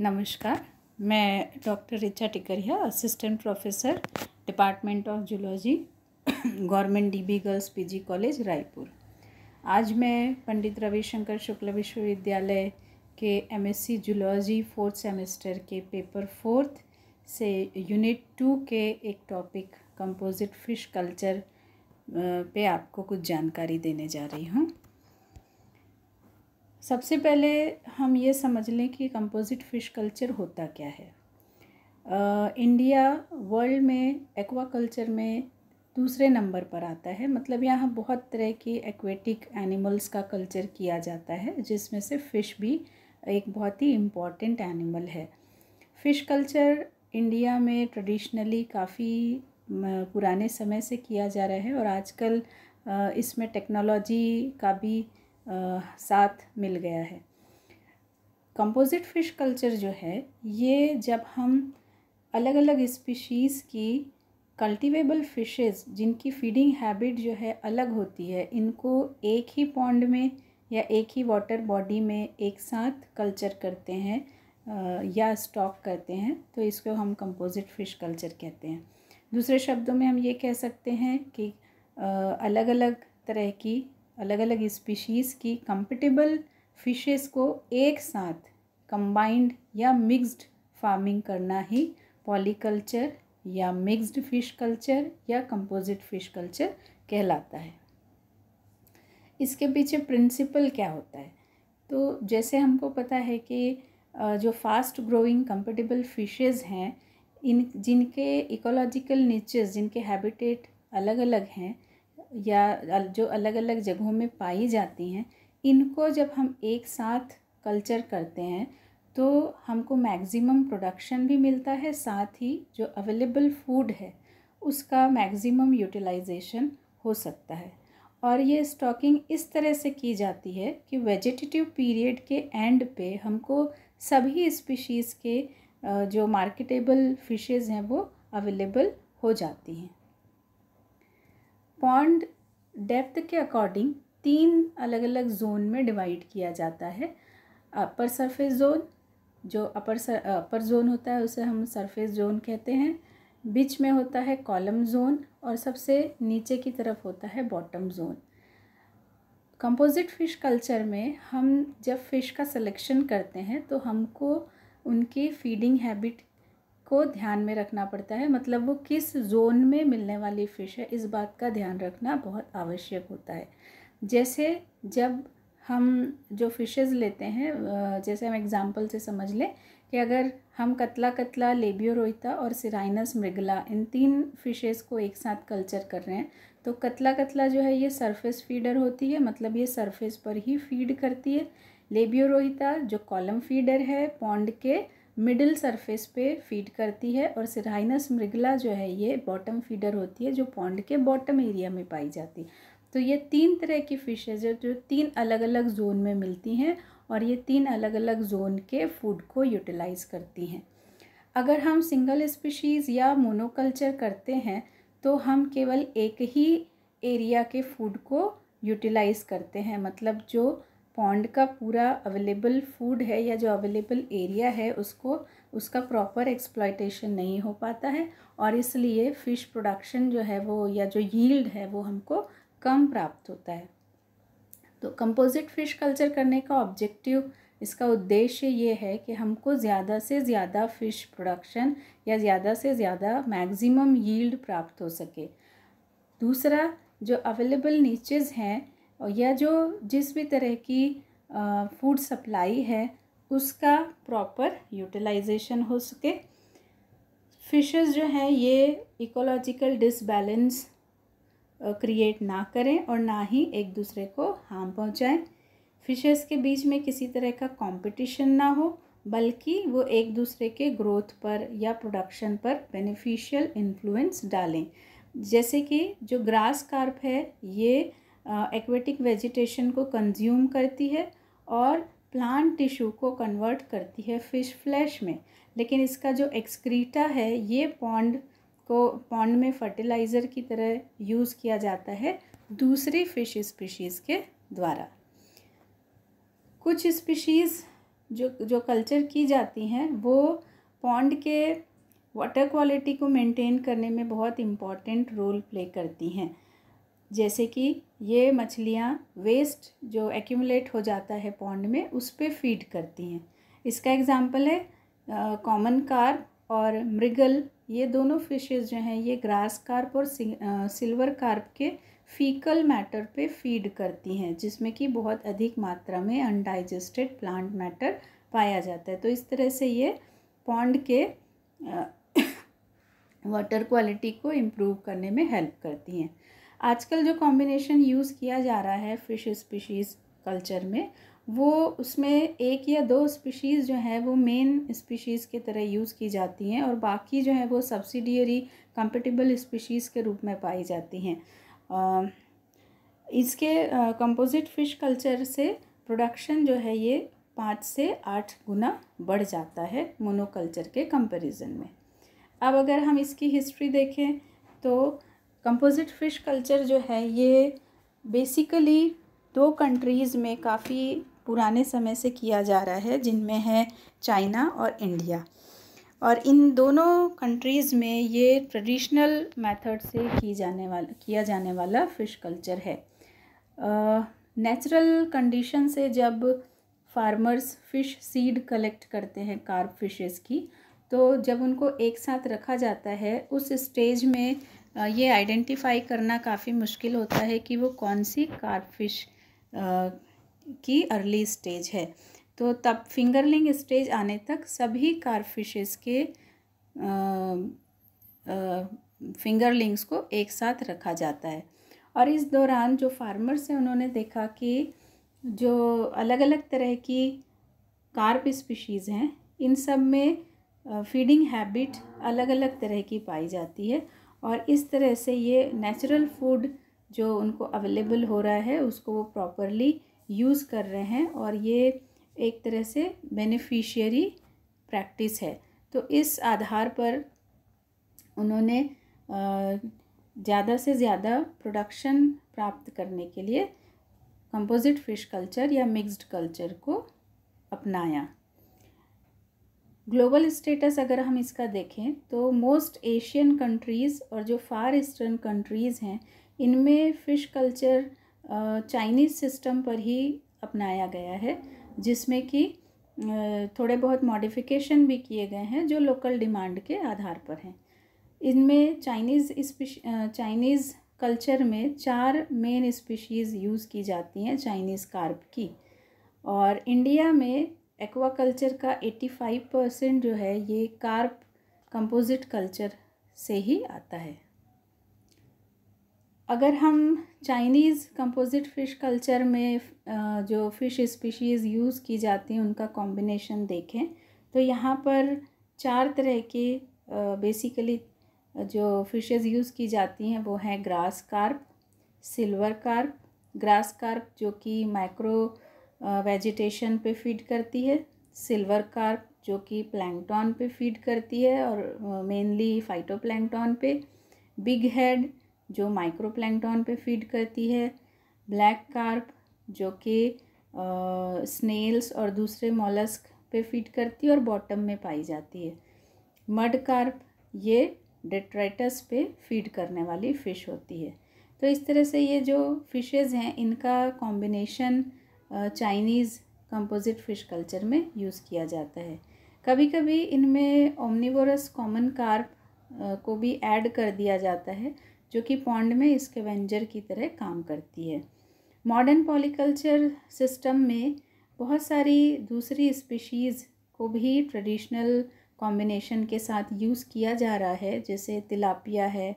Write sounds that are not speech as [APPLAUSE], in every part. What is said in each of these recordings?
नमस्कार मैं doctor Richa Tikariya assistant professor department of zoology government DB girls PG college Raipur आज मैं पंडित रविशंकर शुक्ल विश्वविद्यालय के एमएससी जूलॉजी फोर्थ सेमेस्टर के पेपर फोर्थ से यूनिट टू के एक टॉपिक कंपोजिट फिश कल्चर पे आपको कुछ जानकारी देने जा रही हूँ सबसे पहले हम ये समझ लें कि कंपोजिट फ़िश कल्चर होता क्या है इंडिया वर्ल्ड में एक्वा कल्चर में दूसरे नंबर पर आता है मतलब यहाँ बहुत तरह के एक्वेटिक एनिमल्स का कल्चर किया जाता है जिसमें से फ़िश भी एक बहुत ही इम्पॉर्टेंट एनिमल है फ़िश कल्चर इंडिया में ट्रेडिशनली काफ़ी पुराने समय से किया जा रहा है और आजकल इसमें टेक्नोलॉजी का भी साथ मिल गया है कंपोजिट फिश कल्चर जो है ये जब हम अलग अलग स्पीशीज़ की कल्टिवेबल फिशेस जिनकी फीडिंग हैबिट जो है अलग होती है इनको एक ही पॉन्ड में या एक ही वाटर बॉडी में एक साथ कल्चर करते हैं या स्टॉक करते हैं तो इसको हम कंपोजिट फिश कल्चर कहते हैं दूसरे शब्दों में हम ये कह सकते हैं कि अलग अलग तरह की अलग अलग स्पीशीज़ की कंपटेबल फिशेस को एक साथ कंबाइंड या मिक्स्ड फार्मिंग करना ही पॉलीकल्चर या मिक्स्ड फिश कल्चर या कंपोजिट फिश कल्चर कहलाता है इसके पीछे प्रिंसिपल क्या होता है तो जैसे हमको पता है कि जो फास्ट ग्रोइंग कंपटेबल फिशेस हैं इन जिनके इकोलॉजिकल नेचर्स जिनके हैबिटेट अलग अलग हैं या जो अलग अलग जगहों में पाई जाती हैं इनको जब हम एक साथ कल्चर करते हैं तो हमको मैक्सिमम प्रोडक्शन भी मिलता है साथ ही जो अवेलेबल फूड है उसका मैक्सिमम यूटिलाइजेशन हो सकता है और ये स्टॉकिंग इस तरह से की जाती है कि वेजिटेटिव पीरियड के एंड पे हमको सभी स्पीशीज़ के जो मार्केटेबल फिशेज़ हैं वो अवेलेबल हो जाती हैं पॉन्ड डेप्थ के अकॉर्डिंग तीन अलग अलग जोन में डिवाइड किया जाता है अपर सरफेस जोन जो अपर सर अपर जोन होता है उसे हम सरफेस जोन कहते हैं बीच में होता है कॉलम जोन और सबसे नीचे की तरफ होता है bottom zone composite fish culture में हम जब फ़िश का सिलेक्शन करते हैं तो हमको उनकी फीडिंग हैबिट को ध्यान में रखना पड़ता है मतलब वो किस जोन में मिलने वाली फ़िश है इस बात का ध्यान रखना बहुत आवश्यक होता है जैसे जब हम जो फ़िशेज़ लेते हैं जैसे हम एग्ज़ाम्पल से समझ लें कि अगर हम कतला कतला लेबियो रोहिता और सिराइनस मृगला इन तीन फ़िशेज़ को एक साथ कल्चर कर रहे हैं तो कतला कतला जो है ये सरफेस फीडर होती है मतलब ये सरफेस पर ही फीड करती है लेबियो रोहिता जो कॉलम फीडर है पौंड के मिडिल सरफेस पे फीड करती है और सिराइनस मृगला जो है ये बॉटम फीडर होती है जो पॉन्ड के बॉटम एरिया में पाई जाती है तो ये तीन तरह की फिशेज है जो तीन अलग अलग जोन में मिलती हैं और ये तीन अलग अलग जोन के फूड को यूटिलाइज़ करती हैं अगर हम सिंगल स्पीशीज़ या मोनोकल्चर करते हैं तो हम केवल एक ही एरिया के फूड को यूटिलाइज़ करते हैं मतलब जो पॉन्ड का पूरा अवेलेबल फूड है या जो अवेलेबल एरिया है उसको उसका प्रॉपर एक्सप्लाइटेशन नहीं हो पाता है और इसलिए फ़िश प्रोडक्शन जो है वो या जो यील्ड है वो हमको कम प्राप्त होता है तो कंपोजिट फ़िश कल्चर करने का ऑब्जेक्टिव इसका उद्देश्य ये है कि हमको ज़्यादा से ज़्यादा फ़िश प्रोडक्शन या ज़्यादा से ज़्यादा मैक्सिमम यील्ड प्राप्त हो सके दूसरा जो अवेलेबल नीचेज़ हैं या जो जिस भी तरह की फूड सप्लाई है उसका प्रॉपर यूटिलाइजेशन हो सके फिशेस जो हैं ये इकोलॉजिकल डिसबैलेंस क्रिएट ना करें और ना ही एक दूसरे को हार्म पहुंचाएं फिशेस के बीच में किसी तरह का कंपटीशन ना हो बल्कि वो एक दूसरे के ग्रोथ पर या प्रोडक्शन पर बेनिफिशियल इन्फ्लुएंस डालें जैसे कि जो ग्रास कार्प है ये एक्वेटिक वेजिटेशन को कंज्यूम करती है और प्लांट टिश्यू को कन्वर्ट करती है फिश फ्लैश में लेकिन इसका जो एक्सक्रीटा है ये पॉन्ड को पॉन्ड में फर्टिलाइज़र की तरह यूज़ किया जाता है दूसरी फिश स्पीशीज़ के द्वारा कुछ स्पीशीज़ जो जो कल्चर की जाती हैं वो पॉन्ड के वाटर क्वालिटी को मेंटेन करने में बहुत इम्पॉर्टेंट रोल प्ले करती हैं जैसे कि ये मछलियाँ वेस्ट जो एक्यूमुलेट हो जाता है पॉन्ड में उस पर फीड करती हैं इसका एग्ज़ाम्पल है कॉमन कार्प और मृगल ये दोनों फिशेज़ जो हैं ये ग्रास कार्प और सिल्वर कार्प के फीकल मैटर पे फीड करती हैं जिसमें कि बहुत अधिक मात्रा में अनडाइजेस्टेड प्लांट मैटर पाया जाता है तो इस तरह से ये पॉन्ड के वाटर क्वालिटी [COUGHS] को इम्प्रूव करने में हेल्प करती हैं आजकल जो कॉम्बिनेशन यूज़ किया जा रहा है फ़िश स्पीशीज़ कल्चर में वो उसमें एक या दो स्पीशीज़ जो है वो मेन स्पीशीज़ के तरह यूज़ की जाती हैं और बाकी जो है वो सब्सिडियरी कंपेटेबल स्पीशीज़ के रूप में पाई जाती हैं इसके कंपोजिट फ़िश कल्चर से प्रोडक्शन जो है ये पाँच से आठ गुना बढ़ जाता है मोनोकल्चर के कंपैरिजन में अब अगर हम इसकी हिस्ट्री देखें तो कंपोजिट फ़िश कल्चर जो है ये बेसिकली दो कंट्रीज़ में काफ़ी पुराने समय से किया जा रहा है जिनमें है चाइना और इंडिया और इन दोनों कंट्रीज़ में ये ट्रेडिशनल मेथड से की जाने वाला किया जाने वाला फ़िश कल्चर है नेचुरल uh, कंडीशन से जब फार्मर्स फ़िश सीड कलेक्ट करते हैं कार्प फिशेस की तो जब उनको एक साथ रखा जाता है उस स्टेज में ये आइडेंटिफाई करना काफ़ी मुश्किल होता है कि वो कौन सी कार्पफिश की अर्ली स्टेज है तो तब फिंगरलिंग स्टेज आने तक सभी कार्पफिशेस के फिंगरलिंग्स को एक साथ रखा जाता है और इस दौरान जो फार्मर्स हैं उन्होंने देखा कि जो अलग अलग तरह की कार्प स्पीशीज़ हैं इन सब में फीडिंग हैबिट अलग अलग तरह की पाई जाती है और इस तरह से ये नेचुरल फूड जो उनको अवेलेबल हो रहा है उसको वो प्रॉपरली यूज़ कर रहे हैं और ये एक तरह से बेनिफिशियरी प्रैक्टिस है तो इस आधार पर उन्होंने ज़्यादा से ज़्यादा प्रोडक्शन प्राप्त करने के लिए कंपोजिट फिश कल्चर या मिक्स्ड कल्चर को अपनाया ग्लोबल स्टेटस अगर हम इसका देखें तो मोस्ट एशियन कंट्रीज़ और जो फार ईस्टर्न कंट्रीज़ हैं इनमें फ़िश कल्चर चाइनीज़ सिस्टम पर ही अपनाया गया है जिसमें कि थोड़े बहुत मॉडिफिकेशन भी किए गए हैं जो लोकल डिमांड के आधार पर हैं इनमें चाइनीज़ स्पीश चाइनीज़ कल्चर में चार मेन स्पीशीज़ यूज़ की जाती हैं चाइनीज़ कार्प की और इंडिया में एक्वाकल्चर का एट्टी फाइव परसेंट जो है ये कार्प कंपोजिट कल्चर से ही आता है अगर हम चाइनीज़ कंपोजिट फ़िश कल्चर में जो फ़िश स्पीशीज़ यूज़ की जाती हैं उनका कॉम्बिनेशन देखें तो यहाँ पर चार तरह के बेसिकली जो फ़िशेज़ यूज़ की जाती हैं वो हैं grass carp silver carp grass carp जो कि माइक्रो वेजिटेशन पे फीड करती है सिल्वर कार्प जो कि प्लैंकटॉन पे फीड करती है और मेनली फाइटोप्लैंकटॉन पे बिग हेड जो माइक्रोप्लैंकटॉन पे फीड करती है ब्लैक कार्प जो कि स्नेल्स और दूसरे मोलस्क पे फीड करती है और बॉटम में पाई जाती है मड कार्प ये डिट्राइटस पे फीड करने वाली फ़िश होती है तो इस तरह से ये जो फिशेज़ हैं इनका combination Chinese composite fish culture में यूज़ किया जाता है कभी कभी इनमें ओमनीवोरस कॉमन कार्प को भी ऐड कर दिया जाता है जो कि पॉन्ड में इसके वेंजर की तरह काम करती है मॉडर्न पॉलीकल्चर सिस्टम में बहुत सारी दूसरी स्पीशीज़ को भी ट्रेडिशनल कॉम्बिनेशन के साथ यूज़ किया जा रहा है जैसे तिलापिया है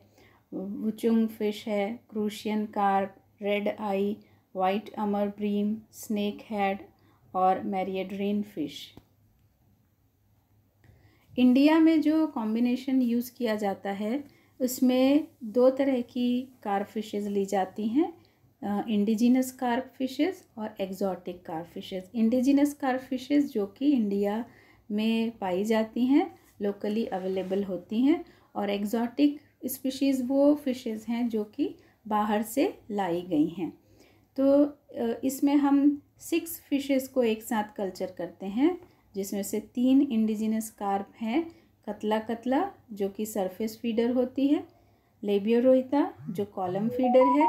वुचुंग फिश है crucian carp red eye white amur bream snakehead और मैरियड्रीन फिश इंडिया में जो कॉम्बिनेशन यूज़ किया जाता है उसमें दो तरह की कार्प फिशेज़ ली जाती हैं इंडिजिनस कार्प फिशेज़ और exotic carp fishes indigenous carp fishes जो कि इंडिया में पाई जाती हैं लोकली अवेलेबल होती हैं और एग्जॉटिक स्पीशीज़ वो फिशेज़ हैं जो कि बाहर से लाई गई हैं तो इसमें हम सिक्स फिशेस को एक साथ कल्चर करते हैं जिसमें से तीन इंडिजिनस कार्प हैं कतला कतला जो कि सरफेस फीडर होती है लेबियोरोइता जो कॉलम फीडर है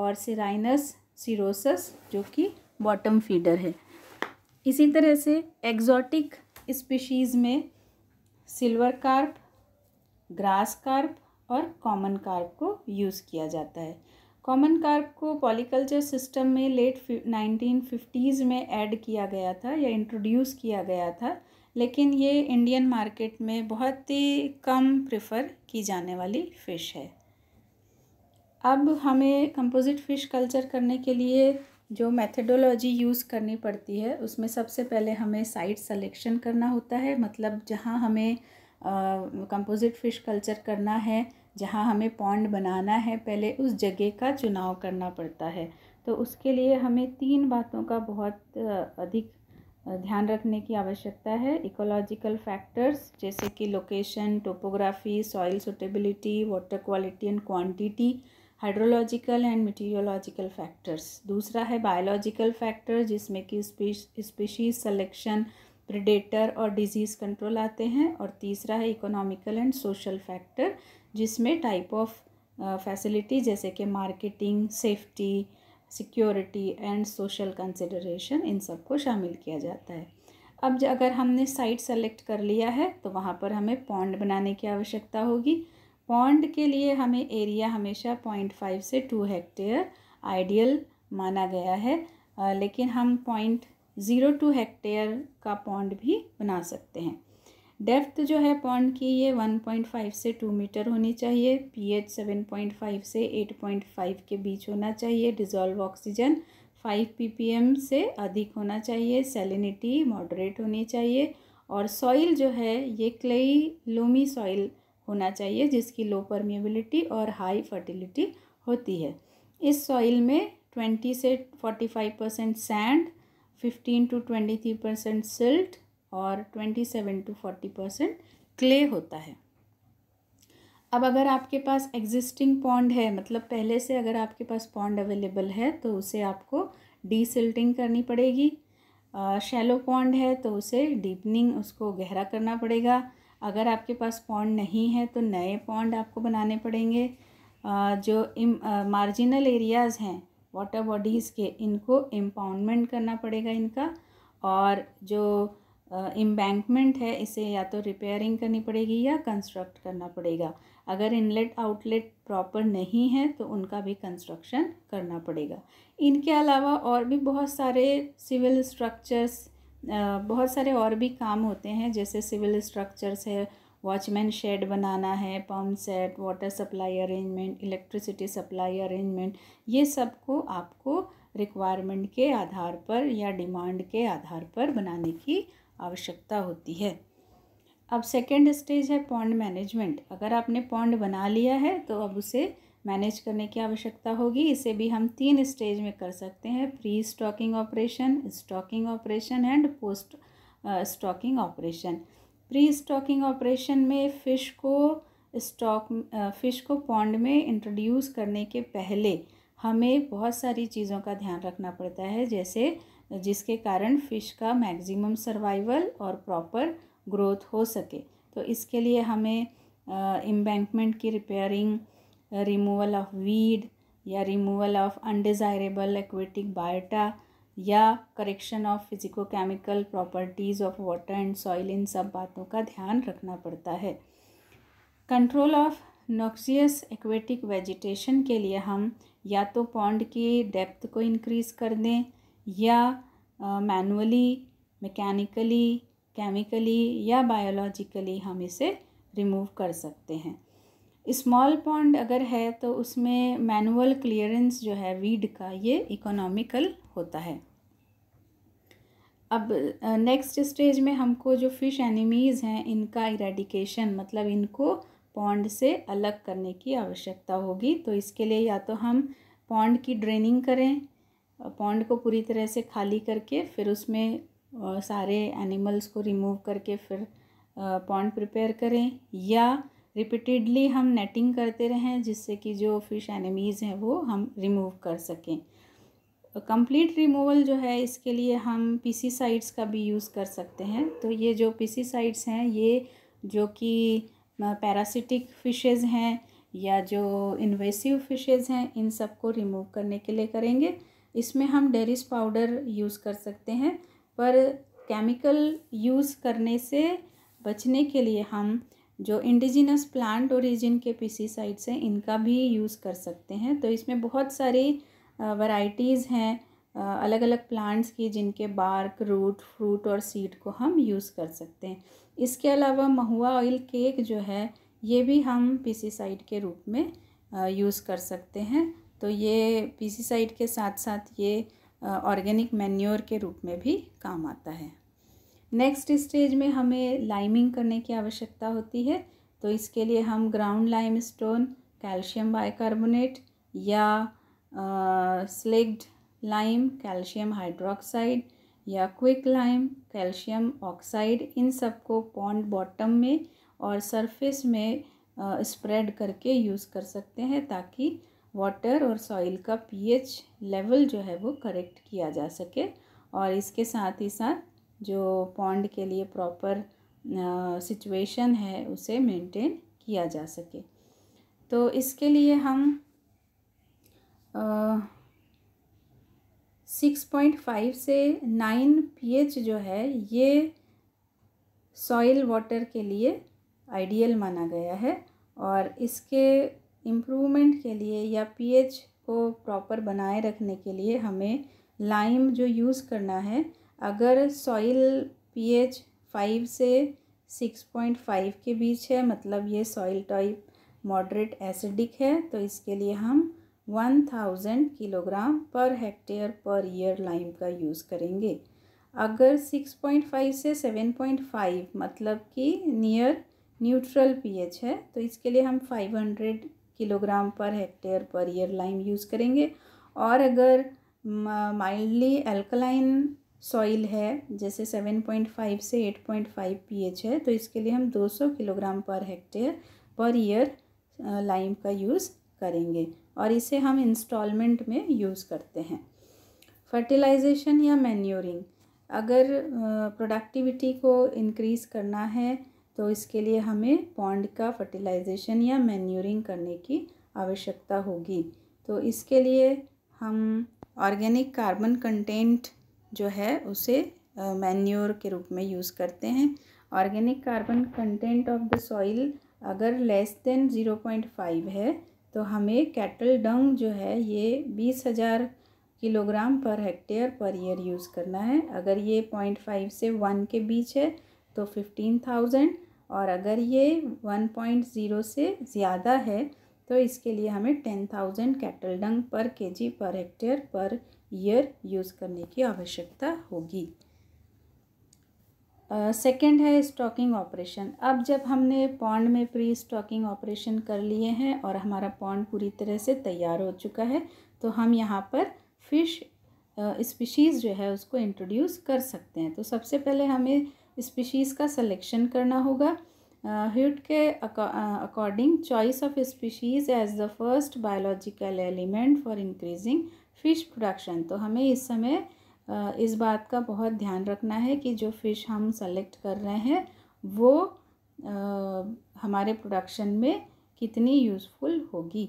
और सिराइनस सिरोसस जो कि बॉटम फीडर है इसी तरह से एक्जॉटिक स्पीशीज़ में सिल्वर कार्प ग्रास कार्प और कॉमन कार्प को यूज़ किया जाता है कॉमन कार्प को पॉलीकल्चर सिस्टम में लेट नाइनटीन फिफ्टीज़ में ऐड किया गया था या इंट्रोड्यूस किया गया था लेकिन ये इंडियन मार्केट में बहुत ही कम प्रेफर की जाने वाली फ़िश है अब हमें कंपोजिट फ़िश कल्चर करने के लिए जो मेथडोलॉजी यूज़ करनी पड़ती है उसमें सबसे पहले हमें साइट सेलेक्शन करना होता है मतलब जहाँ हमें कंपोजिट फ़िश कल्चर करना है जहाँ हमें पौंड बनाना है पहले उस जगह का चुनाव करना पड़ता है तो उसके लिए हमें तीन बातों का बहुत अधिक ध्यान रखने की आवश्यकता है इकोलॉजिकल फैक्टर्स जैसे कि location topography soil suitability water quality and quantity hydrological and meteorological factors दूसरा है बायोलॉजिकल फैक्टर जिसमें कि स्पीशीज सेलेक्शन प्रिडेटर और डिजीज़ कंट्रोल आते हैं और तीसरा है इकोनॉमिकल एंड सोशल फैक्टर जिसमें टाइप ऑफ फैसिलिटी जैसे कि marketing safety security and social consideration इन सब को शामिल किया जाता है अब अगर हमने साइट सेलेक्ट कर लिया है तो वहाँ पर हमें पॉन्ड बनाने की आवश्यकता होगी पॉन्ड के लिए हमें एरिया हमेशा पॉइंट फाइव से टू हेक्टेयर आइडियल माना गया है लेकिन हम पॉइंट ज़ीरो टू हेक्टेयर का पॉन्ड भी बना सकते हैं डेप्थ जो है पॉन्ड की ये 1.5 से 2 मीटर होनी चाहिए पीएच 7.5 से 8.5 के बीच होना चाहिए डिजोल्व ऑक्सीजन 5 पीपीएम से अधिक होना चाहिए सेलिनिटी मॉडरेट होनी चाहिए और सॉइल जो है ये क्लेई लोमी सॉइल होना चाहिए जिसकी लो परमिबिलिटी और हाई फर्टिलिटी होती है इस सॉइल में ट्वेंटी से forty five percent sand fifteen to twenty three percent silt और twenty seven to forty percent clay होता है अब अगर आपके पास एग्जिस्टिंग पॉन्ड है मतलब पहले से अगर आपके पास पॉन्ड अवेलेबल है तो उसे आपको डी सिल्टिंग करनी पड़ेगी शैलो पॉन्ड है तो उसे डीपनिंग उसको गहरा करना पड़ेगा अगर आपके पास पॉन्ड नहीं है तो नए पॉन्ड आपको बनाने पड़ेंगे जो इम मार्जिनल एरियाज़ हैं वाटर बॉडीज़ के इनको इम्पाउंडमेंट करना पड़ेगा इनका और जो इम्बैंकमेंट है इसे या तो रिपेयरिंग करनी पड़ेगी या कंस्ट्रक्ट करना पड़ेगा अगर इनलेट आउटलेट प्रॉपर नहीं है तो उनका भी कंस्ट्रक्शन करना पड़ेगा इनके अलावा और भी बहुत सारे सिविल स्ट्रक्चर्स बहुत सारे और भी काम होते हैं जैसे सिविल स्ट्रक्चर्स है वॉचमैन शेड बनाना है pump set water supply arrangement electricity supply arrangement ये सबको आपको रिक्वायरमेंट के आधार पर या डिमांड के आधार पर बनाने की आवश्यकता होती है अब सेकेंड स्टेज है पॉन्ड मैनेजमेंट अगर आपने पॉन्ड बना लिया है तो अब उसे मैनेज करने की आवश्यकता होगी इसे भी हम तीन स्टेज में कर सकते हैं pre stocking operation stocking operation and post stocking operation pre stocking operation में फ़िश को स्टॉक फ़िश को पॉन्ड में इंट्रोड्यूस करने के पहले हमें बहुत सारी चीज़ों का ध्यान रखना पड़ता है जैसे जिसके कारण फ़िश का मैक्सिमम सर्वाइवल और प्रॉपर ग्रोथ हो सके तो इसके लिए हमें इम्बैंकमेंट की रिपेयरिंग रिमूवल ऑफ वीड या removal of undesirable aquatic biota या correction of physicochemical properties of water and soil इन सब बातों का ध्यान रखना पड़ता है control of noxious aquatic vegetation के लिए हम या तो पॉन्ड की डेप्थ को इंक्रीज़ कर दें या मैनुअली मैकेनिकली केमिकली या बायोलॉजिकली हम इसे रिमूव कर सकते हैं स्मॉल पॉन्ड अगर है तो उसमें मैनुअल क्लियरेंस जो है वीड का ये इकोनॉमिकल होता है अब नेक्स्ट स्टेज में हमको जो फिश एनिमीज़ हैं इनका इरेडिकेशन मतलब इनको पॉन्ड से अलग करने की आवश्यकता होगी तो इसके लिए या तो हम पॉन्ड की ड्रेनिंग करें पॉन्ड को पूरी तरह से खाली करके फिर उसमें सारे एनिमल्स को रिमूव करके फिर पॉन्ड प्रिपेयर करें या रिपीटेडली हम नेटिंग करते रहें जिससे कि जो फिश एनिमीज़ हैं वो हम रिमूव कर सकें कंप्लीट रिमूवल जो है इसके लिए हम पीसीसाइड्स का भी यूज़ कर सकते हैं तो ये जो पीसीसाइड्स हैं ये जो कि पैरासिटिक फिशेज़ हैं या जो इन्वेसिव फिशेज़ हैं इन सबको रिमूव करने के लिए करेंगे इसमें हम डेरिस पाउडर यूज़ कर सकते हैं पर केमिकल यूज़ करने से बचने के लिए हम जो इंडिजिनस प्लांट ओरिजिन के पीसीसाइड्स हैं इनका भी यूज़ कर सकते हैं तो इसमें बहुत सारी वैरायटीज़ हैं अलग अलग प्लांट्स की जिनके बार्क रूट फ्रूट और सीड को हम यूज़ कर सकते हैं इसके अलावा महुआ ऑयल केक जो है ये भी हम पीसीसाइड के रूप में यूज़ कर सकते हैं तो ये पीसीसाइड के साथ साथ ये ऑर्गेनिक मैन्योर के रूप में भी काम आता है नेक्स्ट स्टेज में हमें लाइमिंग करने की आवश्यकता होती है तो इसके लिए हम ground limestone calcium bicarbonate या स्लेग्ड लाइम कैल्शियम हाइड्रोक्साइड या क्विक लाइम कैल्शियम ऑक्साइड इन सबको पॉन्ड बॉटम में और सरफेस में स्प्रेड करके यूज़ कर सकते हैं ताकि वाटर और सॉइल का पीएच लेवल जो है वो करेक्ट किया जा सके और इसके साथ ही साथ जो पॉन्ड के लिए प्रॉपर सिचुएशन है उसे मेंटेन किया जा सके तो इसके लिए हम सिक्स पॉइंट फाइव से नाइन पीएच जो है ये सॉइल वाटर के लिए आइडियल माना गया है और इसके इम्प्रूवमेंट के लिए या पीएच को प्रॉपर बनाए रखने के लिए हमें लाइम जो यूज़ करना है अगर सॉइल पीएच फाइव से सिक्स पॉइंट फाइव के बीच है मतलब ये सॉइल टाइप मॉडरेट एसिडिक है तो इसके लिए हम one thousand kilogram per hectare per year lime का यूज़ करेंगे अगर सिक्स पॉइंट फाइव से सेवन पॉइंट फाइव मतलब कि नियर न्यूट्रल पीएच है तो इसके लिए हम five hundred kilogram per hectare per year lime use करेंगे और अगर माइल्डली अल्कलाइन सॉइल है जैसे सेवन पॉइंट फाइव से एट पॉइंट पी एच है तो इसके लिए हम दो सौ kilogram per hectare per year lime का यूज़ करेंगे और इसे हम इंस्टॉलमेंट में यूज़ करते हैं फर्टिलाइजेशन या मैन्योरिंग अगर प्रोडक्टिविटी को इंक्रीज़ करना है तो इसके लिए हमें पॉन्ड का फर्टिलाइजेशन या मैन्यूरिंग करने की आवश्यकता होगी तो इसके लिए हम ऑर्गेनिक कार्बन कंटेंट जो है उसे मैन्योर के रूप में यूज़ करते हैं organic carbon content of the soil अगर less than zero point five है तो हमें कैटल डंग जो है ये बीस हज़ार kilogram per hectare per year use करना है अगर ये पॉइंट फाइव से वन के बीच है तो फिफ्टीन थाउजेंड और अगर ये वन पॉइंट ज़ीरो से ज़्यादा है तो इसके लिए हमें टेन थाउजेंड कैटल डंग पर के जी पर हेक्टेयर पर ईयर यूज़ करने की आवश्यकता होगी सेकेंड uh, है स्टॉकिंग ऑपरेशन अब जब हमने पॉन्ड में प्री स्टॉकिंग ऑपरेशन कर लिए हैं और हमारा पॉन्ड पूरी तरह से तैयार हो चुका है तो हम यहाँ पर फिश स्पीशीज़ uh, जो है उसको इंट्रोड्यूस कर सकते हैं तो सबसे पहले हमें स्पीशीज़ का सिलेक्शन करना होगा हिट के according choice of species as the first biological element for increasing fish production तो हमें इस समय इस बात का बहुत ध्यान रखना है कि जो फ़िश हम सेलेक्ट कर रहे हैं वो हमारे प्रोडक्शन में कितनी यूज़फुल होगी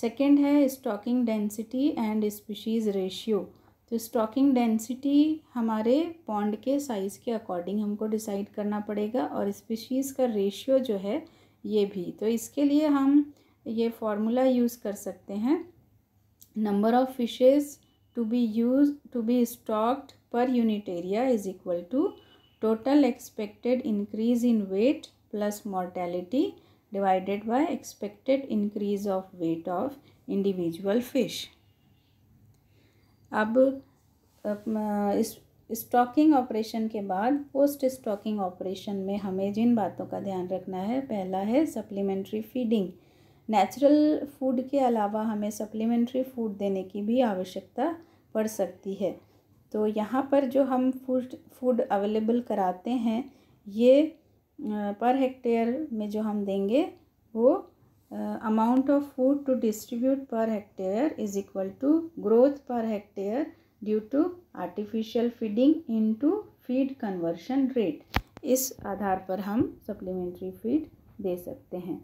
सेकेंड है stocking density and species ratio तो स्टॉकिंग डेंसिटी हमारे पॉन्ड के साइज़ के अकॉर्डिंग हमको डिसाइड करना पड़ेगा और स्पीशीज़ का रेशियो जो है ये भी तो इसके लिए हम ये फार्मूला यूज़ कर सकते हैं number of fishes to be use to be stocked per unit area is equal to total expected increase in weight plus mortality divided by expected increase of weight of individual fish अब इस stocking operation के बाद post stocking operation में हमें जिन बातों का ध्यान रखना है पहला है सप्लीमेंट्री फीडिंग नेचुरल फूड के अलावा हमें सप्लीमेंट्री फूड देने की भी आवश्यकता पड़ सकती है तो यहाँ पर जो हम फूड फूड अवेलेबल कराते हैं ये पर हेक्टेयर में जो हम देंगे वो amount of food to distribute per hectare is equal to growth per hectare due to artificial feeding into feed conversion rate. इस आधार पर हम सप्लीमेंट्री फीड दे सकते हैं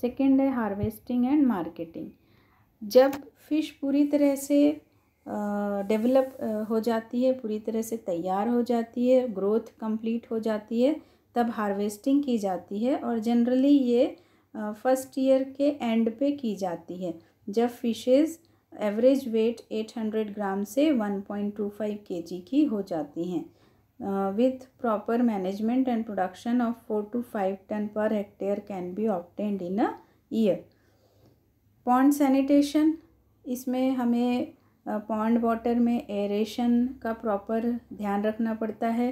सेकेंड है हार्वेस्टिंग एंड मार्केटिंग जब फिश पूरी तरह से डेवलप हो जाती है पूरी तरह से तैयार हो जाती है ग्रोथ कंप्लीट हो जाती है तब हार्वेस्टिंग की जाती है और जनरली ये फर्स्ट ईयर के एंड पे की जाती है जब फिशेज़ एवरेज वेट 800 ग्राम से 1.25 केजी की हो जाती हैं with proper management and production of four to five tonne per hectare can be obtained in a year pond sanitation इसमें हमें पॉन्ड वाटर में एरेशन का प्रॉपर ध्यान रखना पड़ता है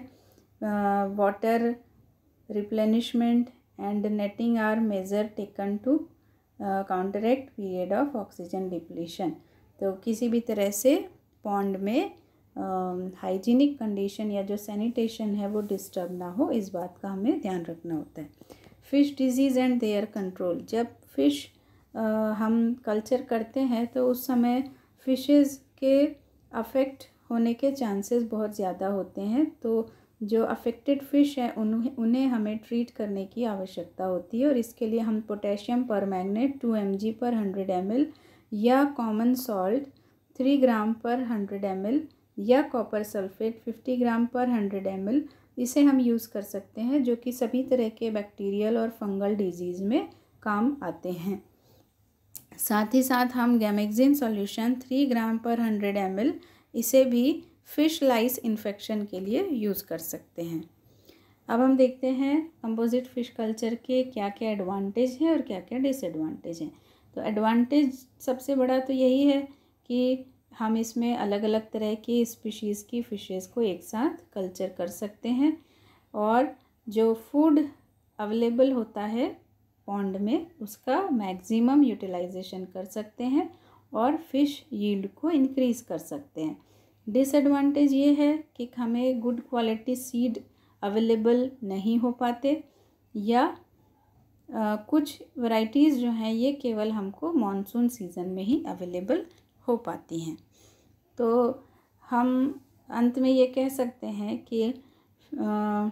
water replenishment and netting are measure taken to uh, counteract period of oxygen depletion तो किसी भी तरह से पॉन्ड में हाइजीनिक um, कंडीशन या जो सैनिटेशन है वो डिस्टर्ब ना हो इस बात का हमें ध्यान रखना होता है fish disease and their control जब फ़िश uh, हम कल्चर करते हैं तो उस समय फिशेस के अफेक्ट होने के चांसेस बहुत ज़्यादा होते हैं तो जो अफेक्टेड फ़िश हैं उन्हें उन्हें हमें ट्रीट करने की आवश्यकता होती है और इसके लिए हम potassium permanganate two M per hundred M या common salt three gram per hundred M या copper sulphate fifty gram per hundred M इसे हम यूज़ कर सकते हैं जो कि सभी तरह के बैक्टीरियल और फंगल डिजीज़ में काम आते हैं साथ ही साथ हम gammexane solution three gram per hundred M इसे भी फिश लाइस इन्फेक्शन के लिए यूज़ कर सकते हैं अब हम देखते हैं कंपोजिट फिश कल्चर के क्या क्या एडवांटेज हैं और क्या क्या डिसएडवांटेज हैं तो एडवांटेज सबसे बड़ा तो यही है कि हम इसमें अलग अलग तरह की स्पीशीज़ की फ़िशेज़ को एक साथ कल्चर कर सकते हैं और जो फूड अवेलेबल होता है पॉन्ड में उसका मैक्सिमम यूटिलाइजेशन कर सकते हैं और फिश यील्ड को इंक्रीज़ कर सकते हैं डिसएडवांटेज ये है कि हमें गुड क्वालिटी सीड अवेलेबल नहीं हो पाते या आ, कुछ वैरायटीज़ जो हैं ये केवल हमको मानसून सीज़न में ही अवेलेबल हो पाती हैं तो हम अंत में ये कह सकते हैं कि आ,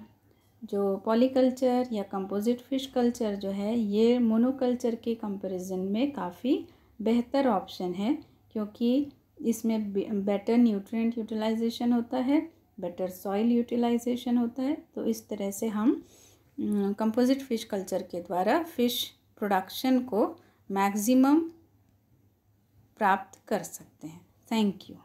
जो पॉलीकल्चर या कंपोजिट फिश कल्चर जो है ये मोनोकल्चर के कंपैरिजन में काफ़ी बेहतर ऑप्शन है क्योंकि इसमें बेटर न्यूट्रिएंट यूटिलाइजेशन होता है बेटर सॉइल यूटिलाइजेशन होता है तो इस तरह से हम कंपोजिट फिश कल्चर के द्वारा फिश प्रोडक्शन को मैक्सिमम प्राप्त कर सकते हैं थैंक यू